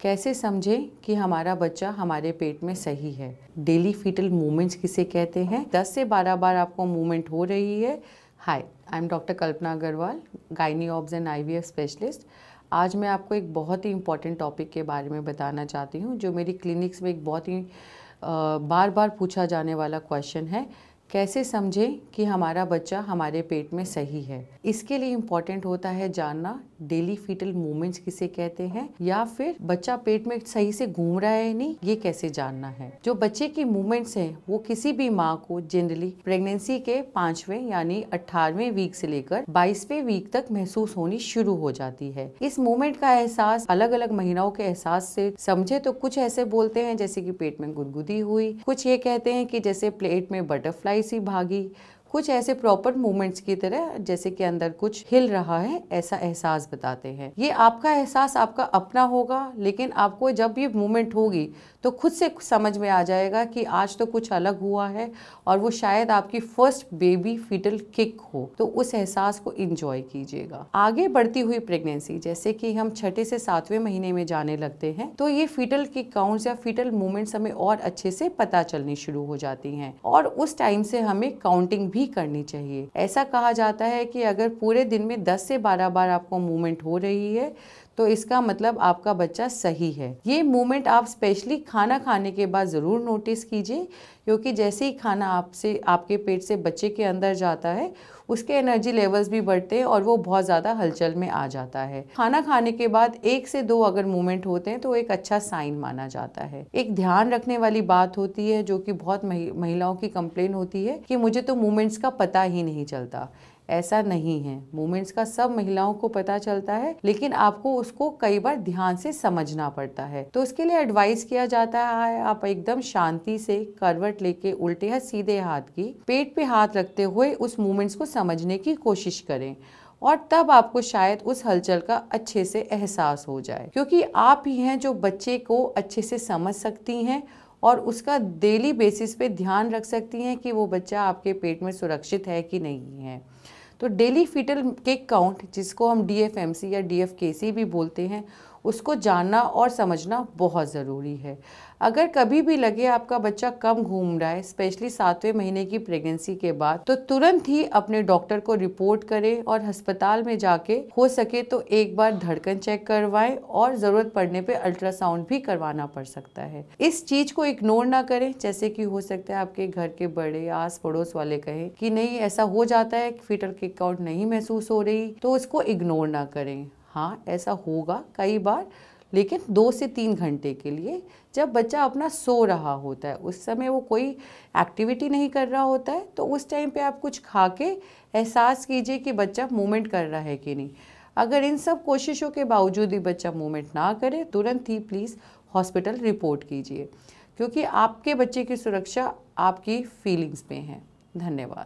कैसे समझें कि हमारा बच्चा हमारे पेट में सही है डेली फीटल मूवमेंट्स किसे कहते हैं 10 से 12 बार आपको मूवमेंट हो रही है hi I am doctor Kalpana Agarwal gynae obs and I specialist आज मैं आपको एक बहुत ही इंपॉर्टेंट टॉपिक के बारे में बताना चाहती हूँ जो मेरी क्लिनिक्स में एक बहुत ही बार बार पूछा जाने वाला क्वेश्चन है कैसे समझें कि हमारा बच्चा हमारे पेट में सही है इसके लिए इम्पॉर्टेंट होता है जानना डेली फीटल मूवमेंट्स किसे कहते हैं या फिर बच्चा पेट में सही से घूम रहा है नहीं ये कैसे जानना है जो बच्चे की मूवमेंट्स हैं वो किसी भी माँ को जनरली प्रेगनेंसी के पांचवें यानी अठारहवें वीक से लेकर बाईसवें वीक तक महसूस होनी शुरू हो जाती है इस मूवमेंट का एहसास अलग अलग महिलाओं के एहसास से समझे तो कुछ ऐसे बोलते हैं जैसे की पेट में गुदगुदी हुई कुछ ये कहते हैं कि जैसे प्लेट में बटरफ्लाई सी भागी कुछ ऐसे प्रॉपर मूवमेंट्स की तरह जैसे कि अंदर कुछ हिल रहा है ऐसा एहसास बताते हैं ये आपका एहसास आपका अपना होगा लेकिन आपको जब ये मूवमेंट होगी तो खुद से समझ में आ जाएगा कि आज तो कुछ अलग हुआ है और वो शायद आपकी फर्स्ट बेबी फीटल किक हो तो उस एहसास को इंजॉय कीजिएगा आगे बढ़ती हुई प्रेगनेंसी जैसे कि हम छठे से सातवें महीने में जाने लगते हैं तो ये फीटल किक काउंट्स या फीटल मूवमेंट्स हमें और अच्छे से पता चलनी शुरू हो जाती हैं और उस टाइम से हमें काउंटिंग भी भी करनी चाहिए ऐसा कहा जाता है कि अगर पूरे दिन में 10 से 12 बार आपको मूवमेंट हो रही है तो इसका मतलब आपका बच्चा सही है ये मूवमेंट आप स्पेशली खाना खाने के बाद ज़रूर नोटिस कीजिए क्योंकि जैसे ही खाना आपसे आपके पेट से बच्चे के अंदर जाता है उसके एनर्जी लेवल्स भी बढ़ते हैं और वो बहुत ज़्यादा हलचल में आ जाता है खाना खाने के बाद एक से दो अगर मूवमेंट होते हैं तो एक अच्छा साइन माना जाता है एक ध्यान रखने वाली बात होती है जो कि बहुत महिलाओं की कंप्लेन होती है कि मुझे तो मूवमेंट्स का पता ही नहीं चलता ऐसा नहीं है मूवमेंट्स का सब महिलाओं को पता चलता है लेकिन आपको उसको कई बार ध्यान से समझना पड़ता है तो उसके लिए एडवाइस किया जाता है आप एकदम शांति से करवट लेके उल्टे हाथ सीधे हाथ की पेट पे हाथ रखते हुए उस मूवमेंट्स को समझने की कोशिश करें और तब आपको शायद उस हलचल का अच्छे से एहसास हो जाए क्योंकि आप ही हैं जो बच्चे को अच्छे से समझ सकती हैं और उसका डेली बेसिस पे ध्यान रख सकती हैं कि वो बच्चा आपके पेट में सुरक्षित है कि नहीं है तो डेली फीटल केक काउंट जिसको हम डी या डी भी बोलते हैं उसको जानना और समझना बहुत ज़रूरी है अगर कभी भी लगे आपका बच्चा कम घूम रहा है स्पेशली सातवें महीने की प्रेगनेंसी के बाद तो तुरंत ही अपने डॉक्टर को रिपोर्ट करें और अस्पताल में जाके हो सके तो एक बार धड़कन चेक करवाएं और ज़रूरत पड़ने पे अल्ट्रासाउंड भी करवाना पड़ सकता है इस चीज़ को इग्नोर ना करें जैसे कि हो सकता है आपके घर के बड़े आस पड़ोस वाले कहें कि नहीं ऐसा हो जाता है फिटर किक आउट नहीं महसूस हो रही तो उसको इग्नोर ना करें हाँ ऐसा होगा कई बार लेकिन दो से तीन घंटे के लिए जब बच्चा अपना सो रहा होता है उस समय वो कोई एक्टिविटी नहीं कर रहा होता है तो उस टाइम पे आप कुछ खा के एहसास कीजिए कि बच्चा मूवमेंट कर रहा है कि नहीं अगर इन सब कोशिशों के बावजूद भी बच्चा मूवमेंट ना करे तुरंत ही प्लीज़ हॉस्पिटल रिपोर्ट कीजिए क्योंकि आपके बच्चे की सुरक्षा आपकी फीलिंग्स में है धन्यवाद